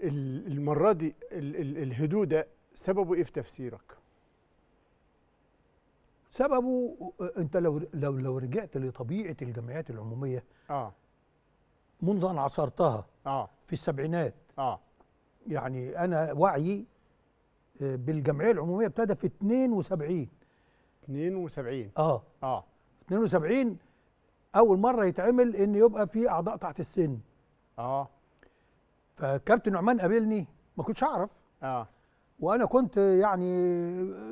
المره دي الهدوء ده سببه ايه في تفسيرك سببه انت لو لو لو رجعت لطبيعه الجمعيات العموميه اه منذ ان عصرتها اه في السبعينات اه يعني انا وعيي آه، بالجمعيه العموميه ابتدى في 72 72 اه اه 72 اول مره يتعمل ان يبقى في اعضاء تحت السن اه فكابتن نعمان قابلني ما كنتش اعرف اه وانا كنت يعني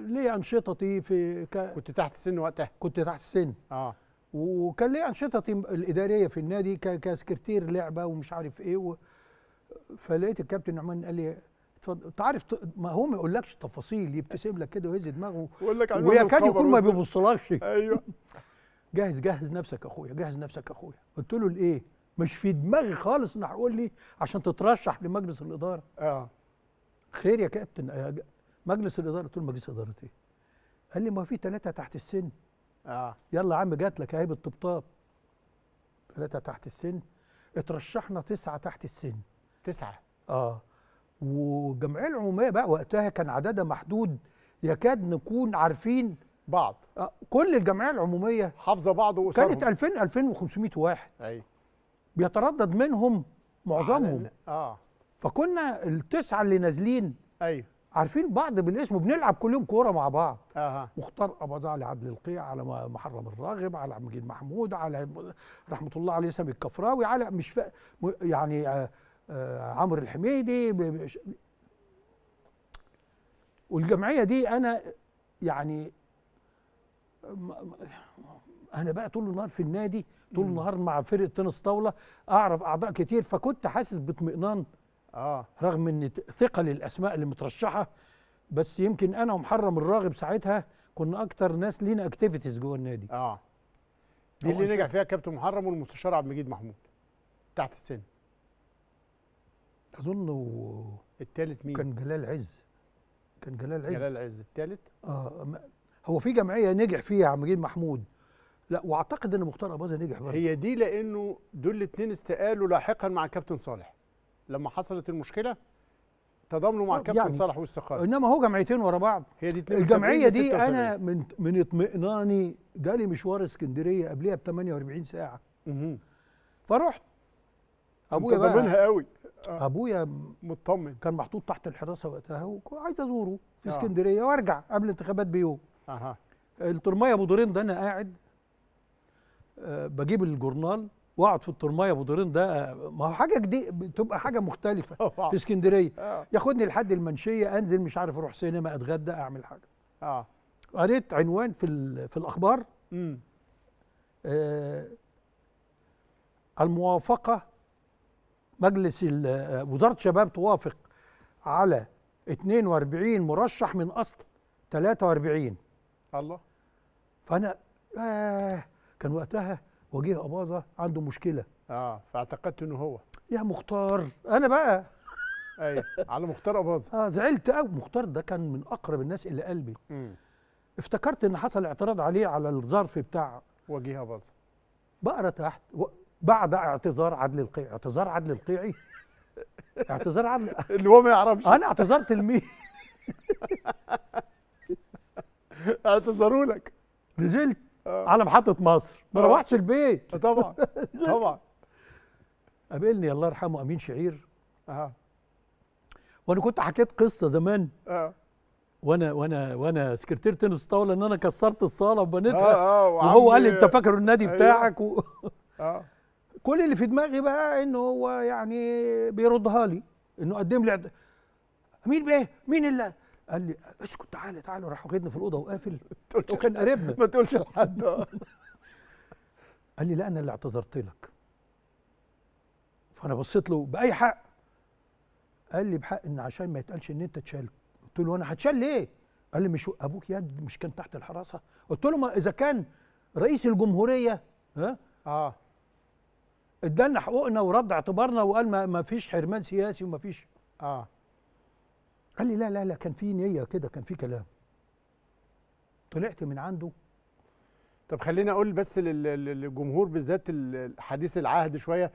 ليا انشطتي في ك... كنت تحت السن وقتها كنت تحت السن اه وكان ليا انشطتي الاداريه في النادي ك... كسكرتير لعبه ومش عارف ايه و... فلقيت الكابتن نعمان قال لي اتفضل انت عارف ما هو ما يقولكش تفاصيل يبتسم لك كده ويهز دماغه لك ويكاد يكون ما بيبصلكش ايوه جهز جهز نفسك اخويا جهز نفسك اخويا قلت له لايه مش في دماغي خالص انها هقول لي عشان تترشح لمجلس الاداره اه خير يا كابتن آه، مجلس الاداره قلت له مجلس اداره ايه قال لي ما في ثلاثه تحت السن اه يلا يا عم جات لك اهي بالطبطاب ثلاثه تحت السن اترشحنا تسعه تحت السن تسعه اه والجمعيه العموميه بقى وقتها كان عددها محدود يكاد نكون عارفين بعض آه كل الجمعيه العموميه حافظه بعض واسرهم كانت 2000 2500 واحد ايوه بيتردد منهم معظمهم اه فكنا التسعه اللي نازلين ايوه عارفين بعض بالاسم وبنلعب كل يوم كوره مع بعض آه. مختار اباظه على عدل القيع على محرم الراغب على مجيد محمود على رحمه الله عليه سامي الكفراوي على مش فا... يعني آه،, آه عمرو الحميدي ب... والجمعيه دي انا يعني انا بقى طول النهار في النادي طول النهار مع فرقه تنس طاوله اعرف اعضاء كتير فكنت حاسس باطمئنان اه رغم ان ثقل الاسماء اللي مترشحه بس يمكن انا ومحرم الراغب ساعتها كنا اكتر ناس لينا اكتيفيتيز جوه النادي اه دي اللي نجح فيها كابتن محرم والمستشار عبد المجيد محمود تحت السن اظن و... الثالث مين كان جلال عز كان جلال عز جلال عز الثالث اه هو في جمعيه نجح فيها عبد المجيد محمود لا واعتقد ان مختار اباظه نجح برضه هي دي لانه دول الاثنين استقالوا لاحقا مع الكابتن صالح لما حصلت المشكله تضامنوا مع الكابتن آه، يعني صالح واستقالوا انما هو جمعيتين ورا بعض هي دي الجمعيه دي انا من من اطمئناني جالي مشوار اسكندريه قبلها ب 48 ساعه اها فرحت ابويا بقى ضامنها قوي آه. ابويا مطمن كان محطوط تحت الحراسه وقتها وعايز ازوره في آه. اسكندريه وارجع قبل الانتخابات بيوم اها الترميه ابو دورين ده انا قاعد آه، بجيب الجورنال واقعد في الترمايه ابو ده ما هو حاجه جديده بتبقى حاجه مختلفه في اسكندريه آه. ياخدني لحد المنشيه انزل مش عارف اروح سينما اتغدى اعمل حاجه اه قريت عنوان في في الاخبار آه الموافقه مجلس آه، وزاره الشباب توافق على 42 مرشح من اصل 43 الله فانا آه كان وقتها وجيه اباظه عنده مشكله اه فاعتقدت انه هو يا مختار انا بقى ايوه على مختار اباظه اه زعلت قوي مختار ده كان من اقرب الناس الى قلبي م. افتكرت ان حصل اعتراض عليه على الظرف بتاع وجيه اباظه بقرا تحت و... بعد اعتذار عدل القيعي اعتذار عدل القيعي اعتذار عدل اللي هو ما يعرفش انا اعتذرت لمين اعتذروا لك نزلت آه. على محطه مصر ما آه. روحتش البيت آه، طبعا طبعا قابلني الله يرحمه امين شعير اه وانا كنت حكيت قصه زمان اه وانا وانا وانا سكرتير تنس طاوله ان انا كسرت الصاله وبنيتها آه آه وهو قال لي انت فاكر النادي أيوه. بتاعك و... آه كل اللي في دماغي بقى انه هو يعني بيردها لي انه قدم لي مين بيه مين اللي قال لي اسكت تعالى تعالى راح واخدني في الاوضه وقافل وكان قريبنا ما تقولش لحد قال لي لا انا اللي اعتذرت لك فانا بصيت له باي حق قال لي بحق ان عشان ما يتقالش ان انت اتشالت قلت له انا هتشال ليه قال لي مش ابوك يد مش كان تحت الحراسه قلت له ما اذا كان رئيس الجمهوريه ها اه ادانا حقوقنا ورد اعتبارنا وقال ما فيش حرمان سياسي وما فيش اه قال لي لا لا لا كان في نيه كده كان في كلام طلعت من عنده طب خليني اقول بس للجمهور بالذات الحديث العهد شويه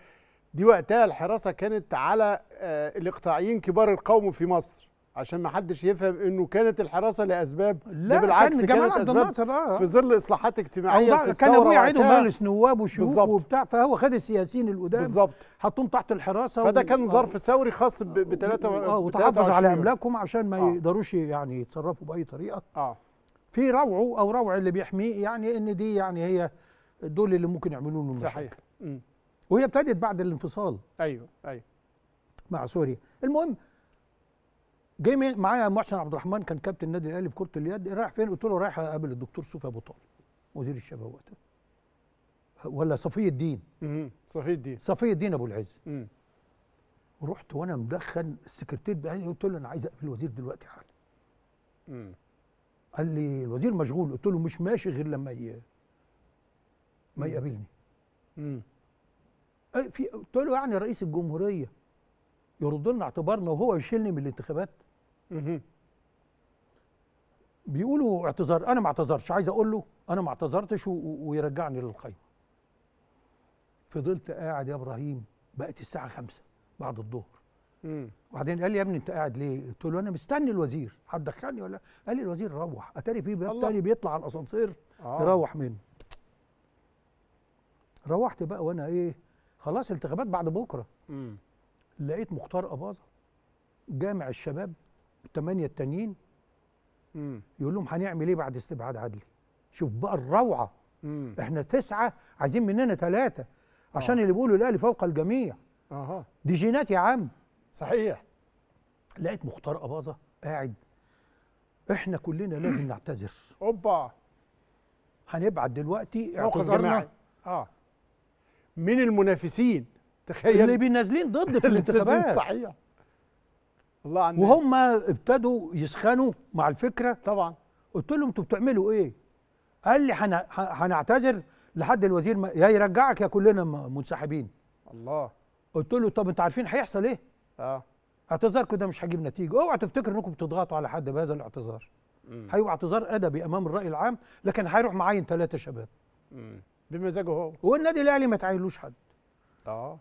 دي وقتها الحراسه كانت على آه، الاقطاعيين كبار القوم في مصر عشان ما حدش يفهم انه كانت الحراسه لاسباب لا بالعكس كان كانت اسباب آه. في ظل اصلاحات اجتماعيه في كان ابويا عيده مجلس نواب وشيوخ وبتاع فهو خد السياسيين القدام بالظبط حطهم تحت الحراسه فده و... كان ظرف آه. ثوري خاص ب 3 اه, آه، وتحافظ على املاكهم عشان ما آه. يقدروش يعني يتصرفوا باي طريقه اه في روعه او روع اللي بيحميه يعني ان دي يعني هي دول اللي ممكن يعملوا له صحيح وهي ابتدت بعد الانفصال ايوه ايوه مع سوريا المهم جاي معايا محسن عبد الرحمن كان كابتن النادي الاهلي في كره اليد رايح فين قلت له رايح اقابل الدكتور صوفي ابو طالب وزير الشباب وقتها ولا صفي الدين صفي الدين صفي الدين ابو العز رحت وانا مدخن السكرتير بعيني قلت له انا عايز اقابل الوزير دلوقتي حالا قال لي الوزير مشغول قلت له مش ماشي غير لما ي... ما يقابلني في قلت له يعني رئيس الجمهوريه يرد لنا اعتبارنا وهو يشيلني من الانتخابات بيقولوا اعتذار انا ما اعتذرش عايز اقول له انا ما اعتذرتش ويرجعني للقايمه فضلت قاعد يا ابراهيم بقت الساعه خمسة بعد الظهر وبعدين قال لي يا ابني انت قاعد ليه؟ قلت له انا مستني الوزير هتدخلني ولا قال لي الوزير روح اتاري فيه تاني بيطلع على الاسانسير آه. يروح منه روحت بقى وانا ايه خلاص انتخابات بعد بكره مم. لقيت مختار اباظه جامع الشباب الثمانيه التانيين يقول لهم هنعمل ايه بعد استبعاد عدلي شوف بقى الروعه مم. احنا تسعه عايزين مننا ثلاثه آه. عشان آه. اللي بيقولوا الاهلي فوق الجميع اها دي جينات يا عم صحيح لقيت مختار اباظه قاعد احنا كلنا لازم نعتذر اوبا هنبعت دلوقتي اعتذارنا جماعي اه من المنافسين تخيل اللي بينازلين ضد في الانتخابات صحيح الله عن الناس وهم ابتدوا يسخنوا مع الفكره طبعا قلت لهم انتوا بتعملوا ايه؟ قال لي هنعتذر لحد الوزير ما يا يرجعك يا كلنا منسحبين الله قلت له طب انتوا عارفين هيحصل ايه؟ اه اعتذاركم ده مش هيجيب نتيجه اوعى تفتكر انكم بتضغطوا على حد بهذا الاعتذار هيبقى اعتذار ادبي امام الراي العام لكن هيروح معين ثلاثه شباب مم. بمزاجه هو والنادي الاهلي ما تعينلوش حد اه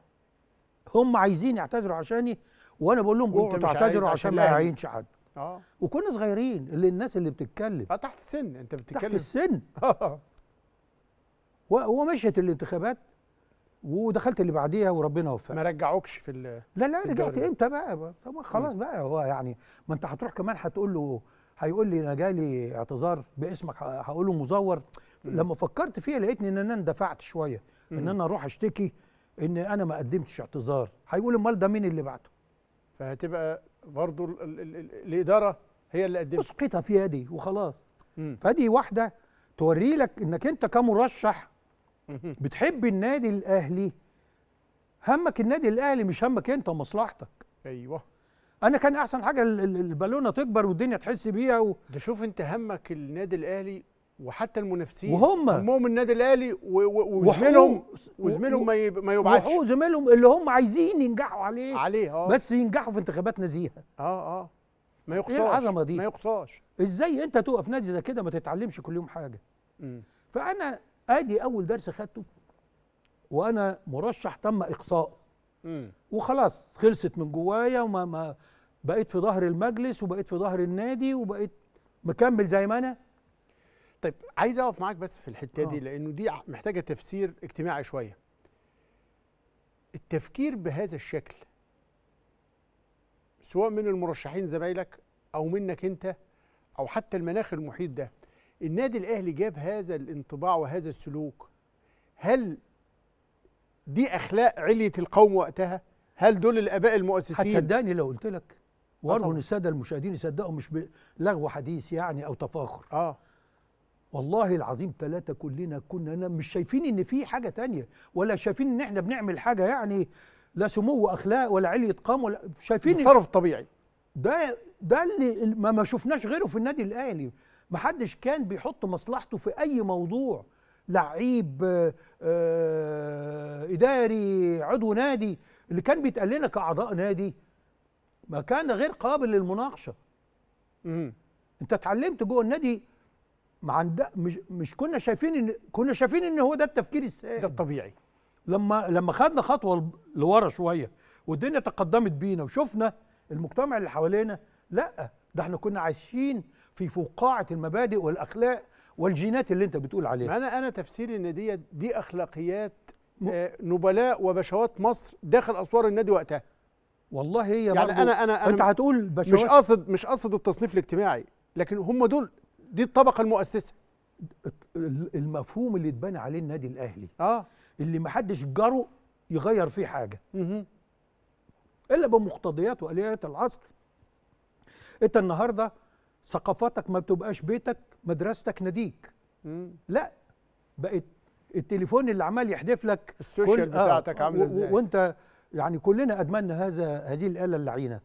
هم عايزين يعتذروا عشاني وانا بقول لهم انتوا تعتذروا عشان ما يعينش حد اه وكنا صغيرين اللي الناس اللي بتتكلم اه تحت السن انت بتتكلم تحت السن ومشيت الانتخابات ودخلت اللي بعديها وربنا وفقك ما رجعوكش في ال لا لا رجعت امتى بقى, بقى خلاص بقى هو يعني ما انت هتروح كمان هتقول له هيقول لي انا جالي اعتذار باسمك هقول له مزور لما فكرت فيها لقيتني ان انا اندفعت شويه ان انا اروح اشتكي ان انا ما قدمتش اعتذار هيقول امال ده مين اللي بعته فهتبقى برضو الـ الـ الـ الاداره هي اللي قدمت اسقطها في دي وخلاص مم. فدي واحده توري لك انك انت كمرشح بتحب النادي الاهلي همك النادي الاهلي مش همك انت ومصلحتك ايوه انا كان احسن حاجه البالونه تكبر والدنيا تحس بيها و... ده شوف انت همك النادي الاهلي وحتى المنافسين وهم همهم النادي الاهلي وزميلهم وزميلهم ما ما يبعتش وزميلهم اللي هم عايزين ينجحوا عليه عليه اه بس ينجحوا في انتخابات نزيهه اه اه ما إيه يقصاش ايه العظمه دي ما يقصاش ازاي انت تقف نادي زي كده ما تتعلمش كل يوم حاجه م. فانا ادي اول درس خدته وانا مرشح تم اقصائه وخلاص خلصت من جوايا وما ما بقيت في ظهر المجلس وبقيت في ظهر النادي وبقيت مكمل زي ما انا طيب عايز اقف معاك بس في الحته دي آه. لانه دي محتاجه تفسير اجتماعي شويه التفكير بهذا الشكل سواء من المرشحين زمايلك او منك انت او حتى المناخ المحيط ده النادي الاهلي جاب هذا الانطباع وهذا السلوك هل دي اخلاق عليه القوم وقتها هل دول الاباء المؤسسين هتصدقني لو قلت لك ان آه الساده المشاهدين يصدقوا مش لغو حديث يعني او تفاخر اه والله العظيم ثلاثة كلنا كنا مش شايفين ان في حاجة تانية ولا شايفين ان احنا بنعمل حاجة يعني لا سمو اخلاق ولا علية قام ولا شايفين التصرف طبيعي ده ده اللي ما, ما شفناش غيره في النادي الاهلي ما حدش كان بيحط مصلحته في اي موضوع لعيب آه، آه، اداري عضو نادي اللي كان بيتقال لنا كاعضاء نادي ما كان غير قابل للمناقشه امم انت اتعلمت جوه النادي ما عند مش مش كنا شايفين ان كنا شايفين ان هو ده التفكير السائد ده الطبيعي لما لما خدنا خطوه لورا شويه والدنيا تقدمت بينا وشفنا المجتمع اللي حوالينا لا ده احنا كنا عايشين في فقاعه المبادئ والاخلاق والجينات اللي انت بتقول عليها انا انا تفسيري ان دي دي اخلاقيات م... آه نبلاء وبشوات مصر داخل اسوار النادي وقتها والله هي يعني انا انا انا انت هتقول بشوات مش قاصد مش قاصد التصنيف الاجتماعي لكن هم دول دي الطبقه المؤسسه المفهوم اللي اتبنى عليه النادي الاهلي اه اللي ما حدش جرؤ يغير فيه حاجه مه. الا بمقتضيات واليات العصر انت النهارده ثقافتك ما بتبقاش بيتك مدرستك ناديك لا بقت التليفون اللي عمال يحدف لك السوشيال آه، بتاعتك آه عامله ازاي وانت يعني كلنا ادمنا هذا هذه الاله اللعينه